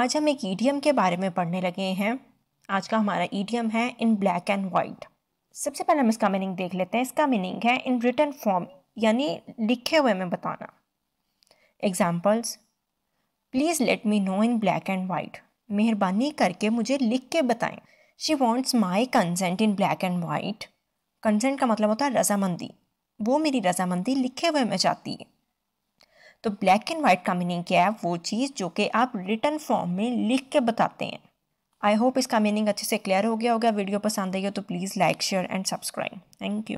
आज हम एक ईडीएम e के बारे में पढ़ने लगे हैं आज का हमारा ईडीएम e है इन ब्लैक एंड वाइट सबसे पहले हम इसका मीनिंग देख लेते हैं इसका मीनिंग है इन रिटर्न फॉर्म यानी लिखे हुए में बताना examples please let me know in black and white मेहरबानी करके मुझे लिख के बताएं she wants my consent in black and white consent का मतलब होता है रजामंदी वो मेरी रजामंदी लिखे हुए में चाहती है तो ब्लैक एंड वाइट का मीनिंग क्या है वो चीज़ जो कि आप रिटर्न फॉर्म में लिख के बताते हैं आई होप इसका मीनिंग अच्छे से क्लियर हो गया होगा वीडियो पसंद आई हो तो please like share and subscribe thank you